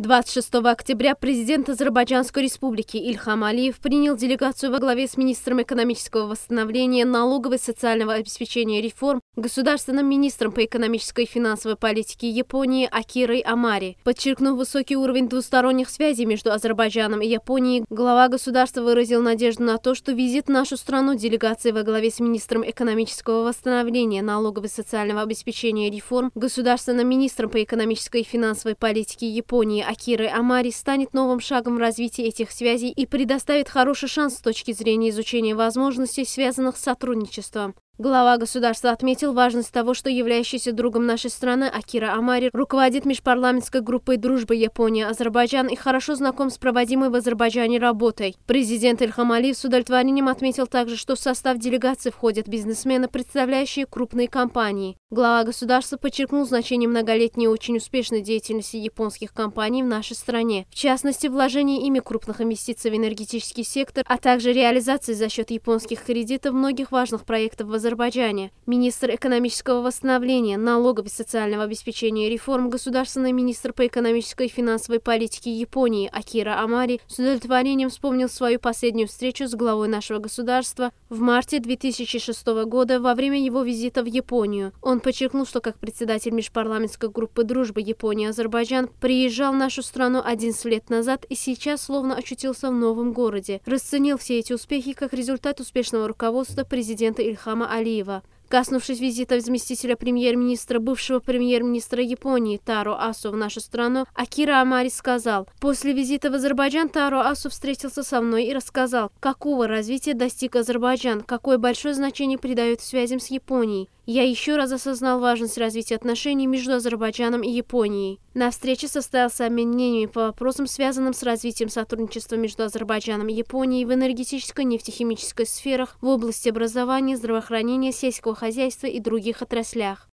26 октября президент Азербайджанской республики Ильхам Алиев принял делегацию во главе с министром экономического восстановления, налоговой, социального обеспечения реформ, государственным министром по экономической и финансовой политике Японии Акирой Амари. Подчеркнув высокий уровень двусторонних связей между Азербайджаном и Японией, глава государства выразил надежду на то, что визит в нашу страну делегации во главе с министром экономического восстановления, налоговой, социального обеспечения реформ, государственным министром по экономической и финансовой политике Японии Акиры Амари станет новым шагом в развитии этих связей и предоставит хороший шанс с точки зрения изучения возможностей, связанных с сотрудничеством. Глава государства отметил важность того, что являющийся другом нашей страны Акира Амари руководит межпарламентской группой дружбы Япония-Азербайджан и хорошо знаком с проводимой в Азербайджане работой. Президент Ильхам Алиев с удовлетворением отметил также, что в состав делегации входят бизнесмены, представляющие крупные компании. Глава государства подчеркнул значение многолетней и очень успешной деятельности японских компаний в нашей стране, в частности, вложение ими крупных инвестиций в энергетический сектор, а также реализации за счет японских кредитов многих важных проектов в Азербайджане Азербайджане, министр экономического восстановления, налогов и социального обеспечения реформ, государственный министр по экономической и финансовой политике Японии Акира Амари с удовлетворением вспомнил свою последнюю встречу с главой нашего государства в марте 2006 года во время его визита в Японию. Он подчеркнул, что как председатель межпарламентской группы дружбы Япония-Азербайджан приезжал в нашу страну 11 лет назад и сейчас словно очутился в новом городе. Расценил все эти успехи как результат успешного руководства президента Ильхама Алиева. Коснувшись визита заместителя премьер-министра, бывшего премьер-министра Японии Таро Асу в нашу страну, Акира Амари сказал, «После визита в Азербайджан Таро Асу встретился со мной и рассказал, какого развития достиг Азербайджан, какое большое значение придает связям с Японией. Я еще раз осознал важность развития отношений между Азербайджаном и Японией. На встрече состоялся обмен мнениями по вопросам, связанным с развитием сотрудничества между Азербайджаном и Японией в энергетической, нефтехимической сферах, в области образования, здравоохранения, сельского хозяйства и других отраслях.